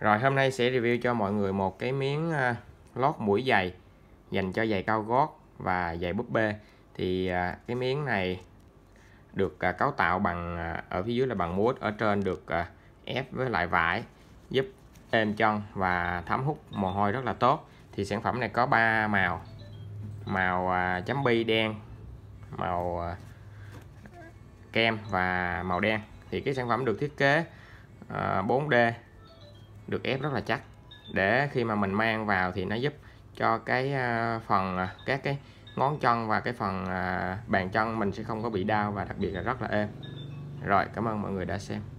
Rồi hôm nay sẽ review cho mọi người một cái miếng à, lót mũi giày dành cho giày cao gót và giày búp bê. Thì à, cái miếng này được à, cấu tạo bằng ở phía dưới là bằng mút, ở trên được ép với lại vải giúp êm chân và thấm hút mồ hôi rất là tốt. Thì sản phẩm này có 3 màu. Màu chấm bi đen, màu kem và màu đen. Thì cái sản phẩm được thiết kế 4D được ép rất là chắc để khi mà mình mang vào thì nó giúp cho cái à, phần à, các cái ngón chân và cái phần à, bàn chân mình sẽ không có bị đau và đặc biệt là rất là êm rồi cảm ơn mọi người đã xem